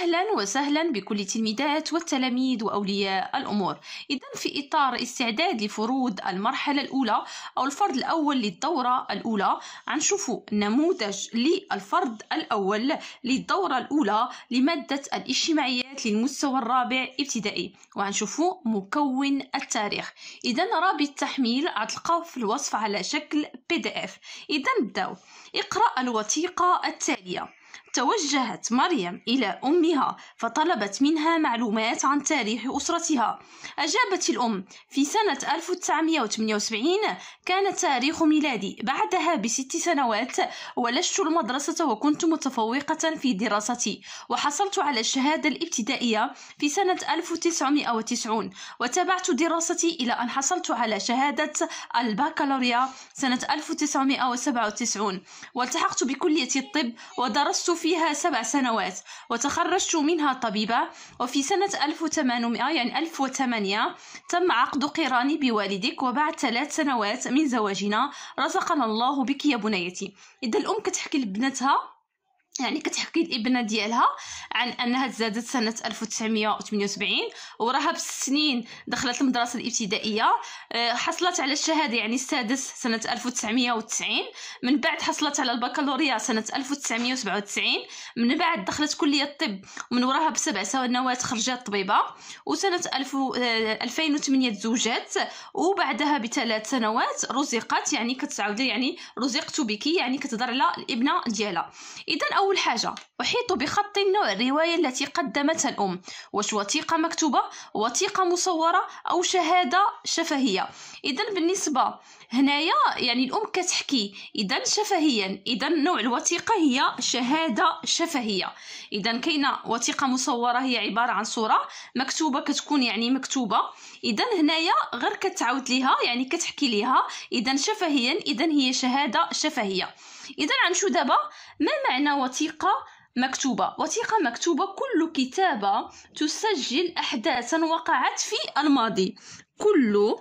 أهلا وسهلا بكل التلميذات والتلاميذ وأولياء الأمور إذا في إطار استعداد لفروض المرحلة الأولى أو الفرد الأول للدورة الأولى غنشوفوا نموذج للفرد الأول للدورة الأولى لمادة الاجتماعيات للمستوى الرابع ابتدائي وغنشوفوا مكون التاريخ إذا رابط التحميل غتلقاو في الوصف على شكل بي دي اف إذا نبداو اقرأ الوثيقة التالية توجهت مريم إلى أمها فطلبت منها معلومات عن تاريخ أسرتها أجابت الأم في سنة 1978 كان تاريخ ميلادي بعدها بست سنوات ولجت المدرسة وكنت متفوقة في دراستي وحصلت على الشهادة الابتدائية في سنة 1990 وتابعت دراستي إلى أن حصلت على شهادة البكالوريا سنة 1997 والتحقت بكلية الطب ودرست فيها سبع سنوات وتخرجت منها طبيبة وفي سنة 1800 يعني 1008 تم عقد قراني بوالدك وبعد ثلاث سنوات من زواجنا رزقنا الله بك يا بنيتي إذا الأم كتحكي لبنتها يعني كتحكي الابنه ديالها عن انها تزادت سنه 1978 وراها بسنين دخلت المدرسه الابتدائيه آه، حصلت على الشهاده يعني السادس سنه 1990 من بعد حصلت على البكالوريا سنه 1997 من بعد دخلت كليه الطب ومن وراها بسبع سنوات خرجت طبيبه وسنه 2008 آه، تزوجت وبعدها بثلاث سنوات رزقت يعني كتعاود يعني رزقت بك يعني كتهضر على الابنه ديالها اذا اول أول حاجة أحيط بخط نوع الرواية التي قدمتها الأم واش وثيقة مكتوبة وثيقة مصورة أو شهادة شفهية إذا بالنسبة هنايا يعني الأم كتحكي إذا شفهيا إذا نوع الوثيقة هي شهادة شفهية إذا كاينة وثيقة مصورة هي عبارة عن صورة مكتوبة كتكون يعني مكتوبة إذا هنايا غير كتعاود ليها يعني كتحكي ليها إذا شفهيا إذا هي شهادة شفهية اذا غنمشيو دابا ما معنى وثيقه مكتوبة وثيقة مكتوبة كل كتابة تسجل أحداثا وقعت في الماضي كل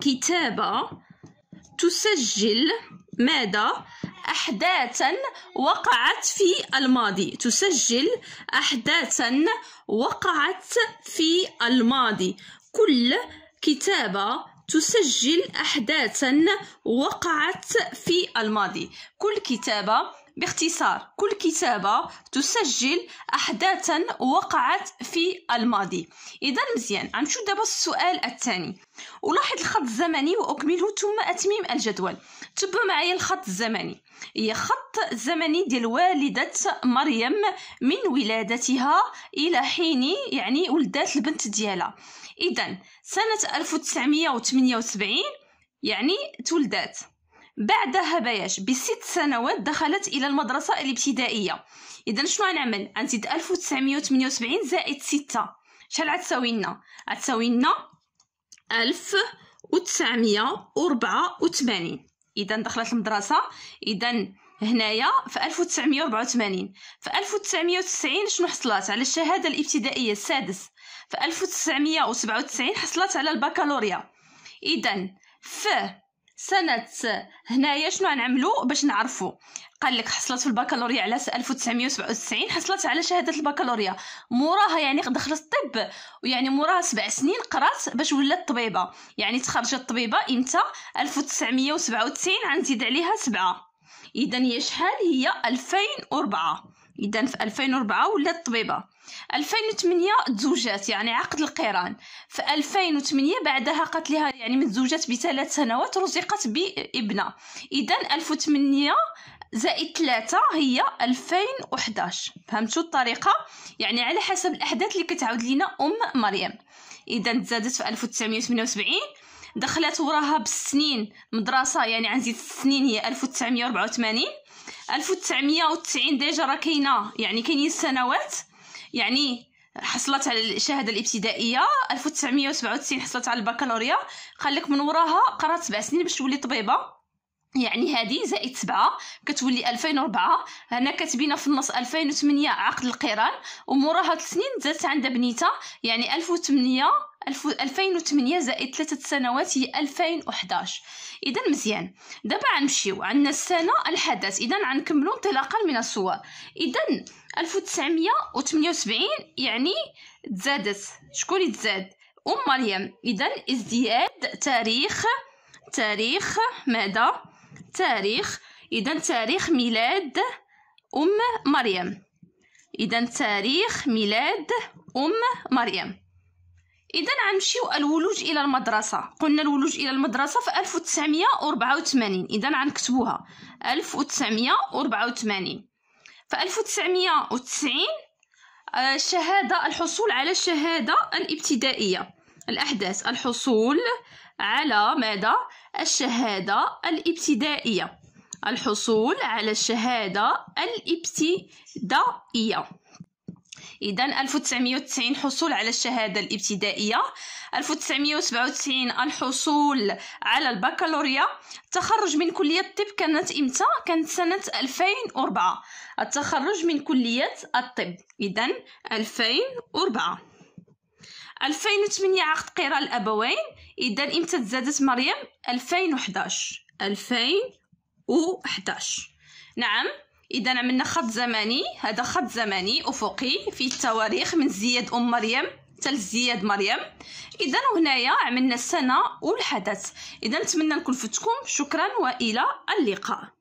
كتابة تسجل ماذا أحداثا وقعت في الماضي تسجل أحداثا وقعت في الماضي كل كتابة تسجل أحداثا وقعت في الماضي كل كتابة باختصار كل كتابة تسجل أحداثا وقعت في الماضي إذا مزيان غنمشيو دابا السؤال الثاني ألاحظ الخط الزمني وأكمله ثم أتميم الجدول تبعوا معايا الخط الزمني هي خط زمني ديال والدة مريم من ولادتها إلى حين يعني ولدات البنت ديالها إذا سنة 1978 يعني تولدات بعدها بياش بست سنوات دخلت الى المدرسه الابتدائيه اذا شنو غنعمل غنزيد 1978 زائد 6 شحال غتساوي لنا غتساوي لنا 1984 اذا دخلت المدرسه اذا هنايا في 1984 في 1990 شنو حصلت على الشهاده الابتدائيه السادس في 1997 حصلت على البكالوريا اذا في سنه هنايا شنو غنعملوا باش نعرفوا قال لك حصلت في البكالوريا على 1997 حصلت على شهاده البكالوريا موراها يعني دخلت الطب ويعني موراها سبع سنين قرات باش ولات طبيبه يعني تخرجت طبيبه امتى 1997 غنزيد عليها سبعه اذا هي شحال هي 2004 اذا في 2004 ولات طبيبه 2008 تزوجات يعني عقد القران في 2008 بعدها قالت لها يعني متزوجات بثلاث سنوات رزقت بابنه اذا 2008 زائد ثلاثة هي 2011 فهمتوا الطريقة يعني على حسب الأحداث اللي كتعاود لنا أم مريم إذا تزادت في 1978 دخلت وراها بالسنين مدرسة يعني عن زيد السنين هي 1984 1990 ديجا راه كاينه يعني كاينين سنوات يعني حصلت على الشهاده الابتدائيه 1997 حصلت على البكالوريا قال من وراها قرات سبع سنين باش تولي طبيبه يعني هذه زائد سبعة كتولي 2004 هنا كاتبينا في النص 2008 عقد القران وموراها 3 سنين زادت عندها بنيتها يعني 1008 2008 زائد 3 سنوات هي 2011 إذا مزيان دابا غنمشيو عندنا السنة الحدث إذا غنكملو انطلاقا من الصور إذا 1978 يعني تزادت شكون اللي تزاد أم مريم إذا ازدياد تاريخ تاريخ ماذا تاريخ إذا تاريخ ميلاد أم مريم إذا تاريخ ميلاد أم مريم اذا غنمشيو الولوج الى المدرسه قلنا الولوج الى المدرسه في 1984 اذا غنكتبوها 1984 في 1990 شهاده الحصول على الشهاده الابتدائيه الاحداث الحصول على ماذا الشهاده الابتدائيه الحصول على الشهاده الابتدائيه اذا 1990 حصول على الشهاده الابتدائيه 1997 الحصول على البكالوريا التخرج من كليه الطب كانت امتى كانت سنه 2004 التخرج من كليه الطب اذا 2004 2008 عقد قراءه الابوين اذا امتى تزادت مريم 2011 2011 نعم اذا عملنا خط زمني هذا خط زمني افقي فيه التواريخ من زياد ام مريم حتى لزياد مريم اذا وهنايا عملنا السنه والحدث اذا نتمنى نكون فتكم شكرا والى اللقاء